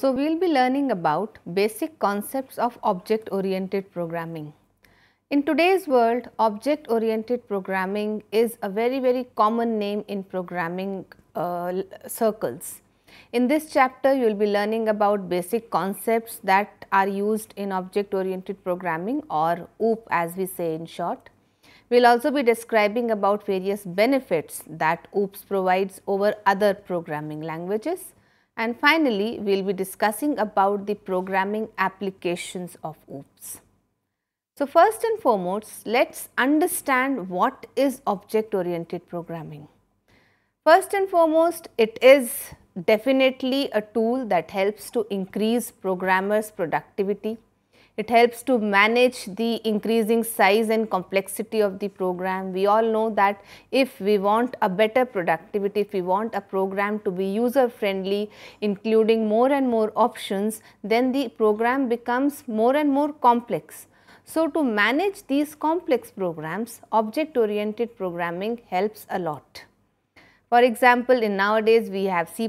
So, we will be learning about basic concepts of object oriented programming. In today's world, object oriented programming is a very very common name in programming uh, circles. In this chapter, you will be learning about basic concepts that are used in object oriented programming or OOP as we say in short. We will also be describing about various benefits that OOPs provides over other programming languages and finally, we will be discussing about the programming applications of OOPs. So first and foremost, let's understand what is object-oriented programming. First and foremost, it is definitely a tool that helps to increase programmers' productivity it helps to manage the increasing size and complexity of the program. We all know that if we want a better productivity, if we want a program to be user friendly, including more and more options, then the program becomes more and more complex. So, to manage these complex programs, object oriented programming helps a lot. For example, in nowadays we have C++,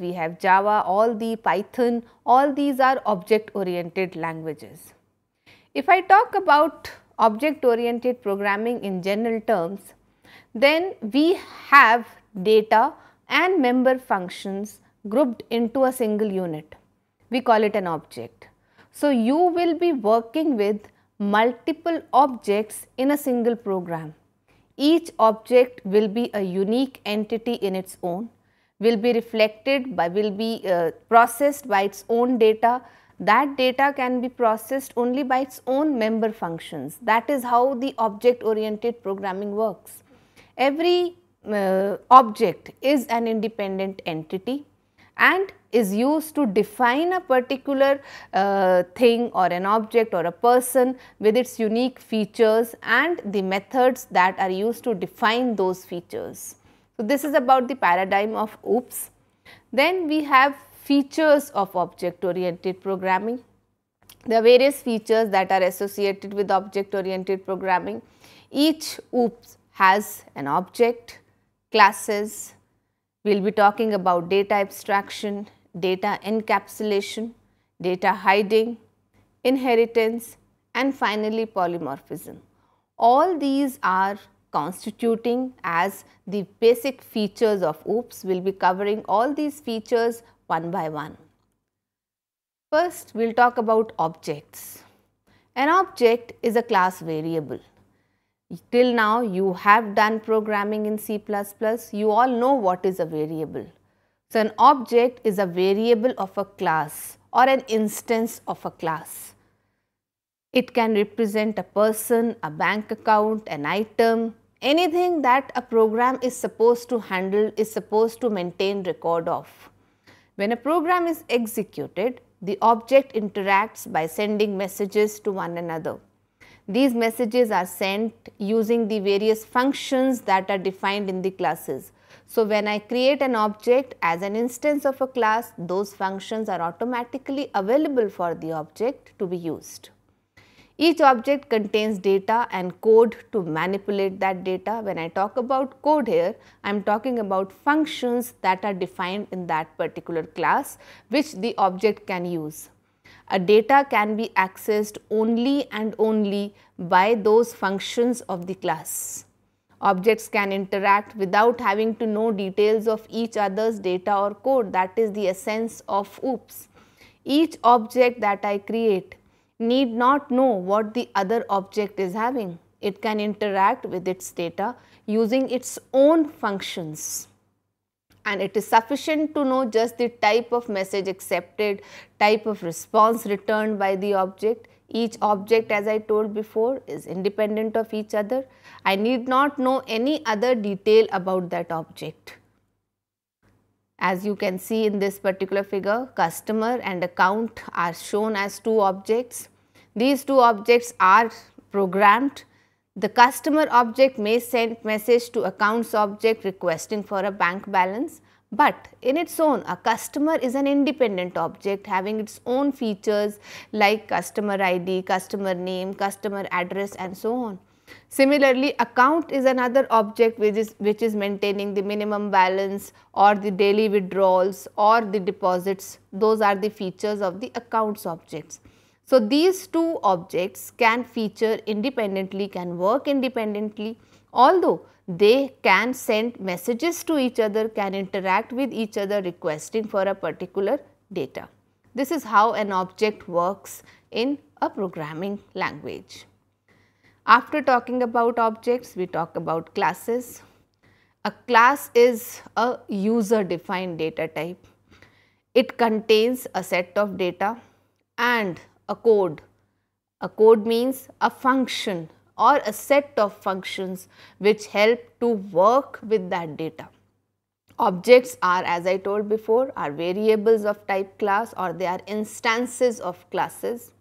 we have Java, all the Python, all these are object oriented languages. If I talk about object oriented programming in general terms, then we have data and member functions grouped into a single unit. We call it an object. So, you will be working with multiple objects in a single program each object will be a unique entity in its own, will be reflected by, will be uh, processed by its own data. That data can be processed only by its own member functions. That is how the object oriented programming works. Every uh, object is an independent entity and is used to define a particular uh, thing or an object or a person with its unique features and the methods that are used to define those features. So, this is about the paradigm of OOPS. Then we have features of object oriented programming. There are various features that are associated with object oriented programming. Each OOPS has an object, classes, we will be talking about data abstraction, data encapsulation, data hiding, inheritance and finally polymorphism. All these are constituting as the basic features of OOPS. We will be covering all these features one by one. First, we will talk about objects. An object is a class variable. Till now, you have done programming in C++. You all know what is a variable. So an object is a variable of a class or an instance of a class. It can represent a person, a bank account, an item, anything that a program is supposed to handle, is supposed to maintain record of. When a program is executed, the object interacts by sending messages to one another. These messages are sent using the various functions that are defined in the classes. So, when I create an object as an instance of a class, those functions are automatically available for the object to be used. Each object contains data and code to manipulate that data. When I talk about code here, I am talking about functions that are defined in that particular class which the object can use. A data can be accessed only and only by those functions of the class. Objects can interact without having to know details of each other's data or code that is the essence of OOPS. Each object that I create need not know what the other object is having. It can interact with its data using its own functions and it is sufficient to know just the type of message accepted, type of response returned by the object, each object as I told before is independent of each other. I need not know any other detail about that object. As you can see in this particular figure, customer and account are shown as two objects. These two objects are programmed. The customer object may send message to accounts object requesting for a bank balance but in its own, a customer is an independent object having its own features like customer ID, customer name, customer address and so on. Similarly, account is another object which is, which is maintaining the minimum balance or the daily withdrawals or the deposits. Those are the features of the accounts objects. So, these two objects can feature independently, can work independently although they can send messages to each other, can interact with each other requesting for a particular data. This is how an object works in a programming language. After talking about objects, we talk about classes. A class is a user defined data type. It contains a set of data and a code. A code means a function or a set of functions which help to work with that data. Objects are as I told before are variables of type class or they are instances of classes.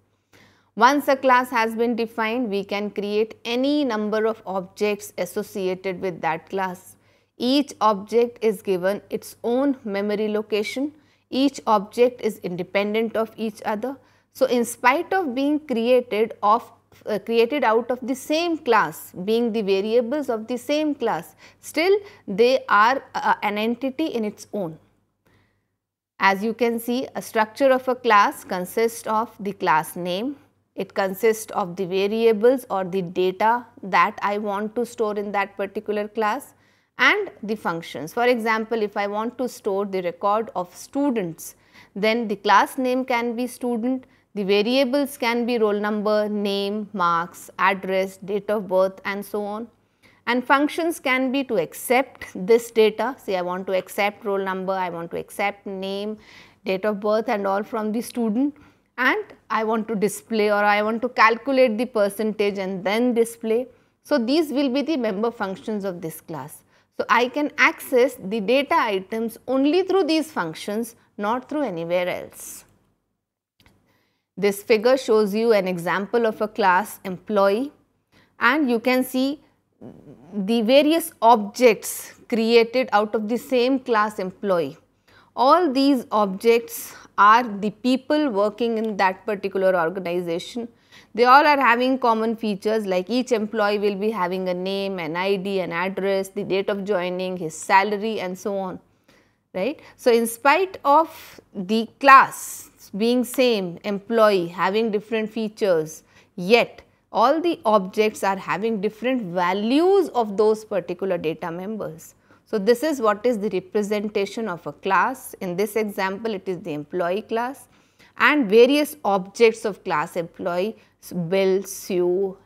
Once a class has been defined, we can create any number of objects associated with that class. Each object is given its own memory location. Each object is independent of each other. So, in spite of being created of uh, created out of the same class being the variables of the same class still they are uh, an entity in its own. As you can see a structure of a class consists of the class name, it consists of the variables or the data that I want to store in that particular class and the functions. For example, if I want to store the record of students, then the class name can be student, the variables can be roll number, name, marks, address, date of birth and so on. And functions can be to accept this data, say I want to accept roll number, I want to accept name, date of birth and all from the student and I want to display or I want to calculate the percentage and then display. So, these will be the member functions of this class. So, I can access the data items only through these functions not through anywhere else. This figure shows you an example of a class employee and you can see the various objects created out of the same class employee. All these objects are the people working in that particular organization. They all are having common features like each employee will be having a name, an ID, an address, the date of joining, his salary and so on. Right? So, in spite of the class being same employee having different features yet all the objects are having different values of those particular data members. So, this is what is the representation of a class. In this example, it is the employee class and various objects of class employee, Bill, Sue,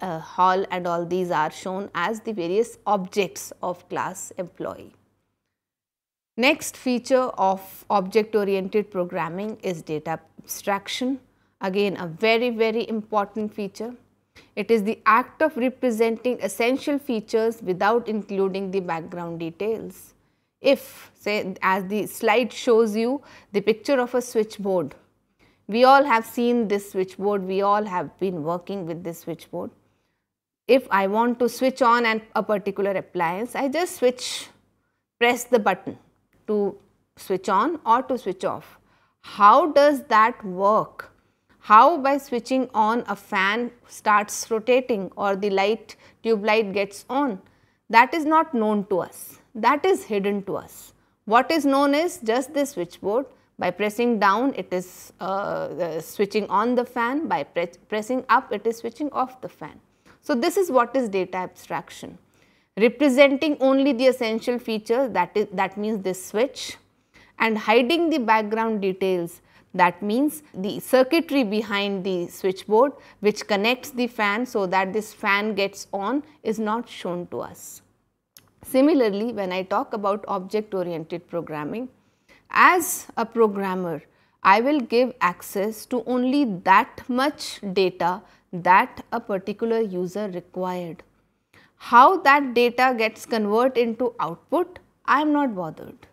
uh, Hall and all these are shown as the various objects of class employee. Next feature of object-oriented programming is data abstraction. Again, a very, very important feature. It is the act of representing essential features without including the background details. If, say, as the slide shows you, the picture of a switchboard. We all have seen this switchboard, we all have been working with this switchboard. If I want to switch on an, a particular appliance, I just switch, press the button to switch on or to switch off. How does that work? How by switching on a fan starts rotating or the light tube light gets on? That is not known to us. That is hidden to us. What is known is just the switchboard. By pressing down it is uh, uh, switching on the fan, by pre pressing up it is switching off the fan. So, this is what is data abstraction representing only the essential features that is that means this switch and hiding the background details that means the circuitry behind the switchboard which connects the fan so that this fan gets on is not shown to us. Similarly, when I talk about object oriented programming, as a programmer, I will give access to only that much data that a particular user required. How that data gets converted into output, I am not bothered.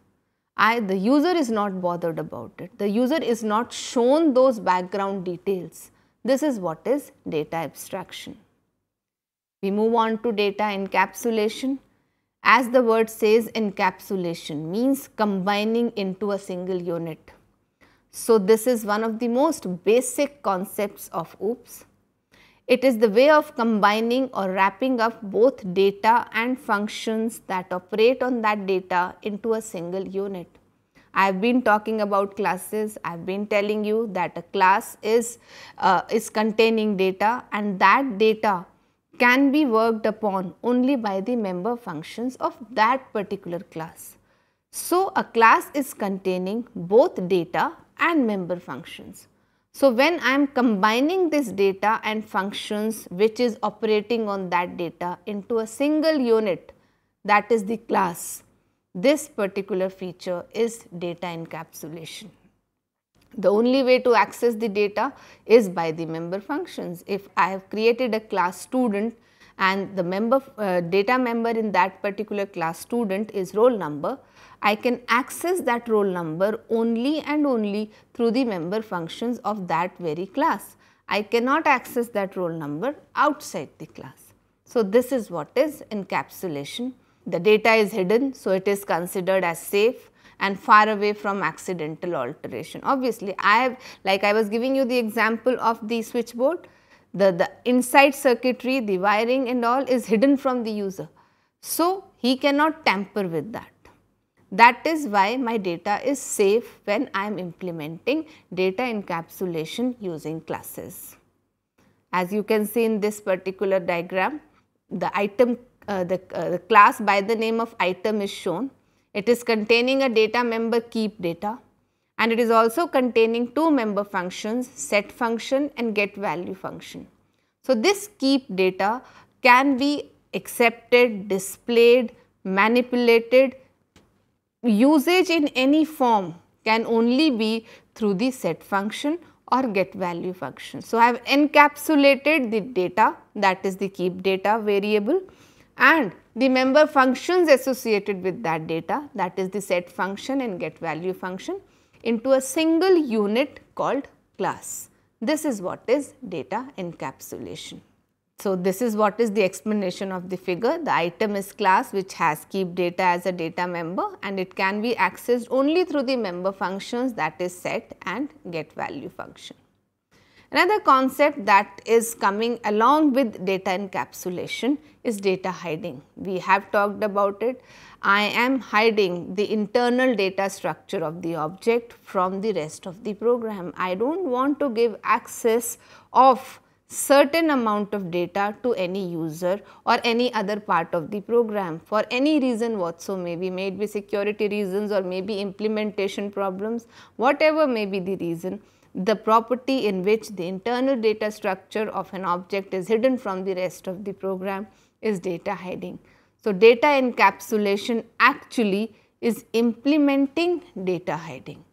I, the user is not bothered about it. The user is not shown those background details. This is what is data abstraction. We move on to data encapsulation. As the word says, encapsulation means combining into a single unit. So, this is one of the most basic concepts of OOPS. It is the way of combining or wrapping up both data and functions that operate on that data into a single unit. I have been talking about classes, I have been telling you that a class is, uh, is containing data and that data can be worked upon only by the member functions of that particular class. So, a class is containing both data and member functions. So, when I am combining this data and functions which is operating on that data into a single unit that is the class, this particular feature is data encapsulation. The only way to access the data is by the member functions. If I have created a class student and the member uh, data member in that particular class student is roll number, I can access that roll number only and only through the member functions of that very class. I cannot access that roll number outside the class. So, this is what is encapsulation. The data is hidden, so it is considered as safe and far away from accidental alteration. Obviously, I have like I was giving you the example of the switchboard the, the inside circuitry, the wiring and all is hidden from the user. So, he cannot tamper with that. That is why my data is safe when I am implementing data encapsulation using classes. As you can see in this particular diagram, the item, uh, the, uh, the class by the name of item is shown. It is containing a data member keep data and it is also containing two member functions set function and get value function. So, this keep data can be accepted, displayed, manipulated. Usage in any form can only be through the set function or get value function. So, I have encapsulated the data that is the keep data variable and the member functions associated with that data that is the set function and get value function into a single unit called class. This is what is data encapsulation. So this is what is the explanation of the figure. The item is class which has keep data as a data member and it can be accessed only through the member functions that is set and get value function. Another concept that is coming along with data encapsulation is data hiding. We have talked about it I am hiding the internal data structure of the object from the rest of the program. I do not want to give access of certain amount of data to any user or any other part of the program for any reason whatsoever may be may be security reasons or may be implementation problems whatever may be the reason the property in which the internal data structure of an object is hidden from the rest of the program is data hiding. So, data encapsulation actually is implementing data hiding.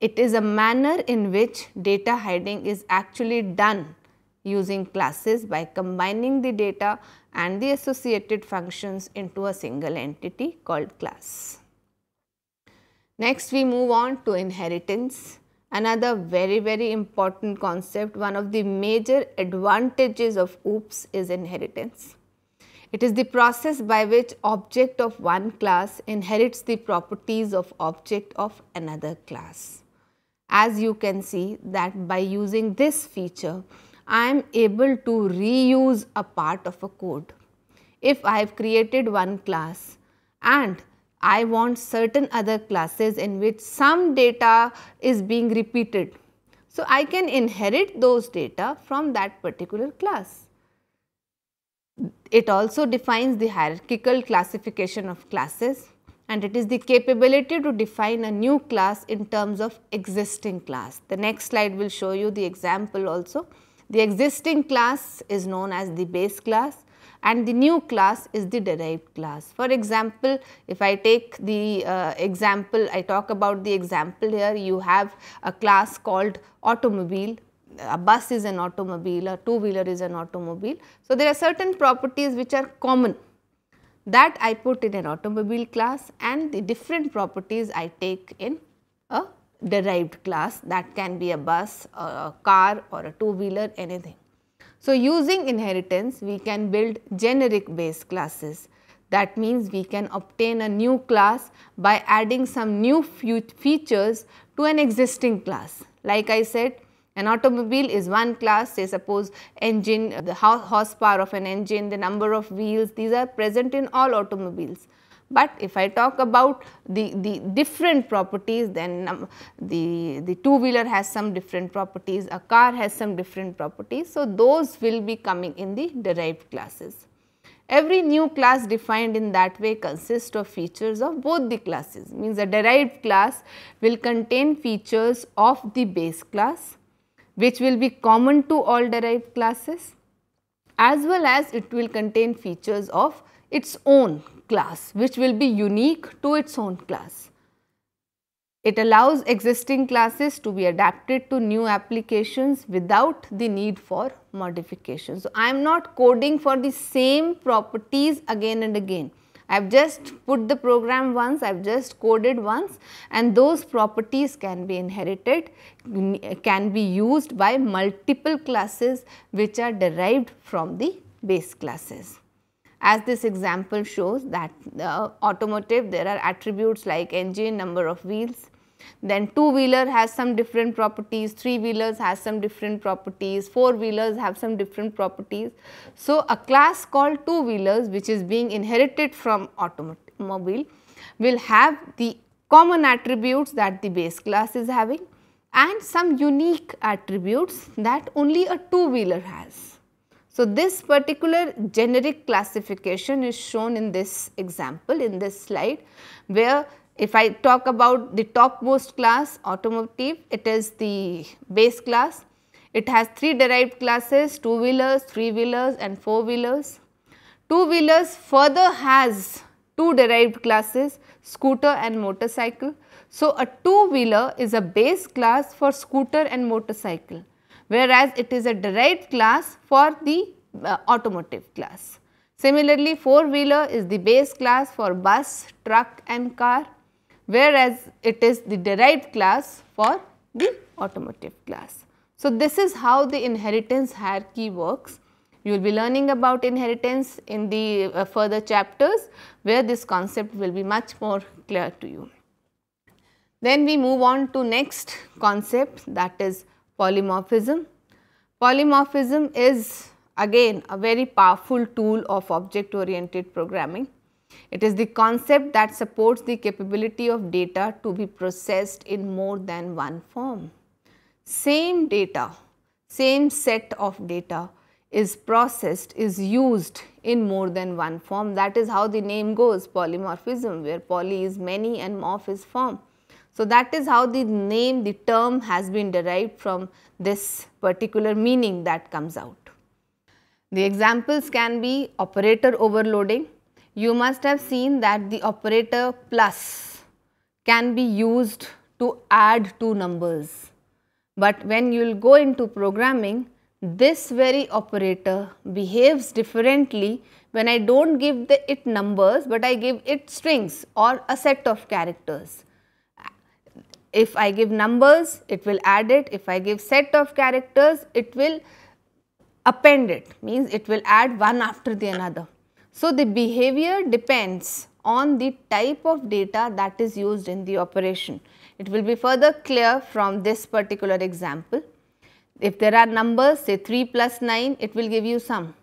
It is a manner in which data hiding is actually done using classes by combining the data and the associated functions into a single entity called class. Next we move on to inheritance, another very very important concept, one of the major advantages of OOPS is inheritance. It is the process by which object of one class inherits the properties of object of another class. As you can see that by using this feature, I am able to reuse a part of a code. If I have created one class and I want certain other classes in which some data is being repeated. So, I can inherit those data from that particular class. It also defines the hierarchical classification of classes and it is the capability to define a new class in terms of existing class. The next slide will show you the example also. The existing class is known as the base class and the new class is the derived class. For example, if I take the uh, example, I talk about the example here, you have a class called automobile a bus is an automobile, a two wheeler is an automobile. So, there are certain properties which are common that I put in an automobile class and the different properties I take in a derived class that can be a bus, a car or a two wheeler anything. So, using inheritance we can build generic base classes that means we can obtain a new class by adding some new features to an existing class. Like I said an automobile is one class, say suppose engine, uh, the horsepower of an engine, the number of wheels, these are present in all automobiles. But if I talk about the, the different properties, then um, the, the two-wheeler has some different properties, a car has some different properties. So, those will be coming in the derived classes. Every new class defined in that way consists of features of both the classes, means a derived class will contain features of the base class which will be common to all derived classes as well as it will contain features of its own class which will be unique to its own class. It allows existing classes to be adapted to new applications without the need for modification. So, I am not coding for the same properties again and again. I have just put the program once, I have just coded once and those properties can be inherited, can be used by multiple classes which are derived from the base classes. As this example shows that the uh, automotive there are attributes like engine, number of wheels, then two wheeler has some different properties, three wheelers has some different properties, four wheelers have some different properties. So, a class called two wheelers which is being inherited from automobile will have the common attributes that the base class is having and some unique attributes that only a two wheeler has. So, this particular generic classification is shown in this example in this slide where if I talk about the topmost class automotive, it is the base class. It has three derived classes, two wheelers, three wheelers and four wheelers. Two wheelers further has two derived classes, scooter and motorcycle. So, a two wheeler is a base class for scooter and motorcycle, whereas it is a derived class for the uh, automotive class. Similarly, four wheeler is the base class for bus, truck and car whereas it is the derived class for the automotive class. So, this is how the inheritance hierarchy works. You will be learning about inheritance in the uh, further chapters where this concept will be much more clear to you. Then we move on to next concept that is polymorphism. Polymorphism is again a very powerful tool of object oriented programming. It is the concept that supports the capability of data to be processed in more than one form. Same data, same set of data is processed, is used in more than one form. That is how the name goes polymorphism where poly is many and morph is form. So, that is how the name, the term has been derived from this particular meaning that comes out. The examples can be operator overloading, you must have seen that the operator plus can be used to add two numbers. But when you will go into programming, this very operator behaves differently when I do not give the, it numbers but I give it strings or a set of characters. If I give numbers, it will add it. If I give set of characters, it will append it means it will add one after the another. So, the behavior depends on the type of data that is used in the operation. It will be further clear from this particular example. If there are numbers say 3 plus 9 it will give you sum.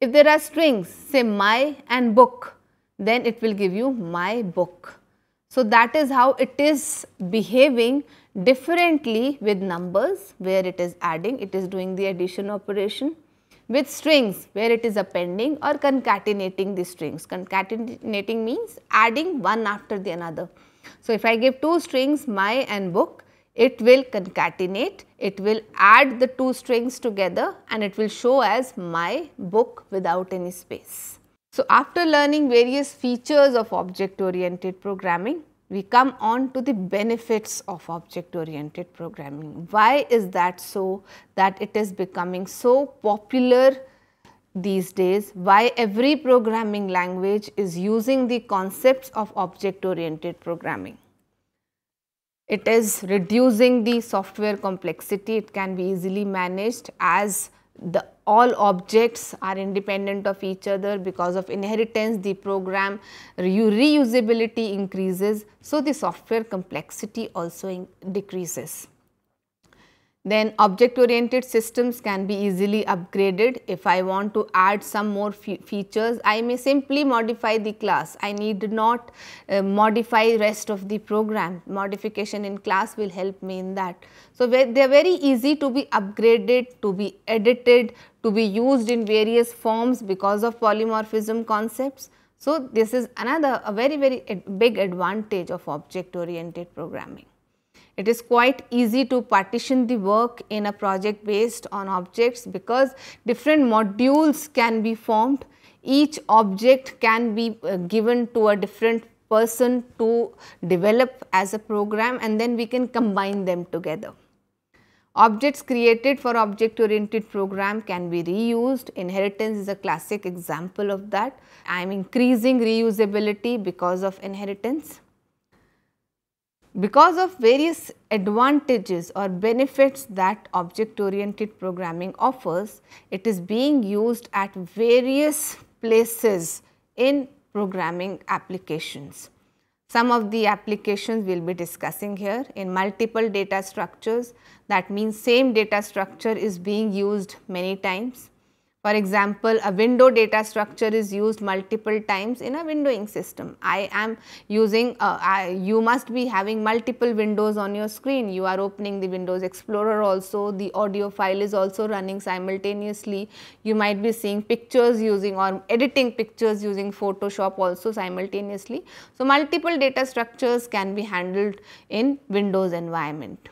If there are strings say my and book then it will give you my book. So, that is how it is behaving differently with numbers where it is adding, it is doing the addition operation with strings where it is appending or concatenating the strings. Concatenating means adding one after the another. So, if I give two strings my and book, it will concatenate, it will add the two strings together and it will show as my book without any space. So, after learning various features of object oriented programming, we come on to the benefits of object oriented programming. Why is that so that it is becoming so popular these days? Why every programming language is using the concepts of object oriented programming? It is reducing the software complexity, it can be easily managed as the all objects are independent of each other because of inheritance the program reusability increases so the software complexity also in decreases then object oriented systems can be easily upgraded. If I want to add some more fe features, I may simply modify the class. I need not uh, modify rest of the program. Modification in class will help me in that. So, they are very easy to be upgraded, to be edited, to be used in various forms because of polymorphism concepts. So, this is another a very very ad big advantage of object oriented programming. It is quite easy to partition the work in a project based on objects because different modules can be formed. Each object can be uh, given to a different person to develop as a program and then we can combine them together. Objects created for object oriented program can be reused. Inheritance is a classic example of that. I am increasing reusability because of inheritance because of various advantages or benefits that object oriented programming offers, it is being used at various places in programming applications. Some of the applications we will be discussing here in multiple data structures that means same data structure is being used many times. For example, a window data structure is used multiple times in a windowing system. I am using, uh, I, you must be having multiple windows on your screen. You are opening the Windows Explorer also, the audio file is also running simultaneously. You might be seeing pictures using or editing pictures using Photoshop also simultaneously. So, multiple data structures can be handled in Windows environment.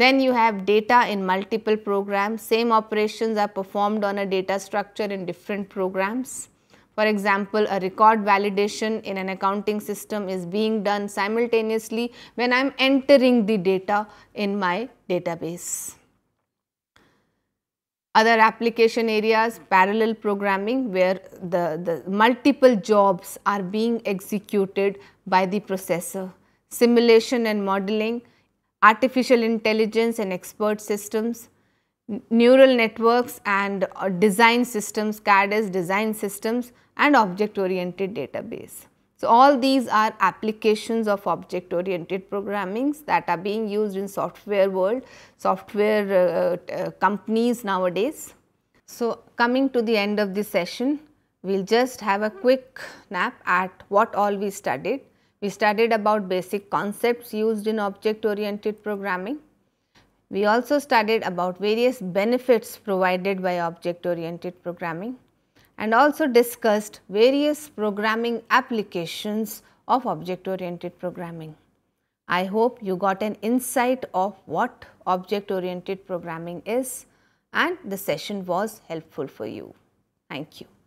Then you have data in multiple programs. Same operations are performed on a data structure in different programs. For example, a record validation in an accounting system is being done simultaneously when I am entering the data in my database. Other application areas, parallel programming where the, the multiple jobs are being executed by the processor. Simulation and modeling, artificial intelligence and expert systems, neural networks and uh, design systems, CAD design systems and object oriented database. So, all these are applications of object oriented programming that are being used in software world, software uh, uh, uh companies nowadays. So, coming to the end of this session, we will just have a quick nap at what all we studied. We studied about basic concepts used in object oriented programming. We also studied about various benefits provided by object oriented programming and also discussed various programming applications of object oriented programming. I hope you got an insight of what object oriented programming is and the session was helpful for you. Thank you.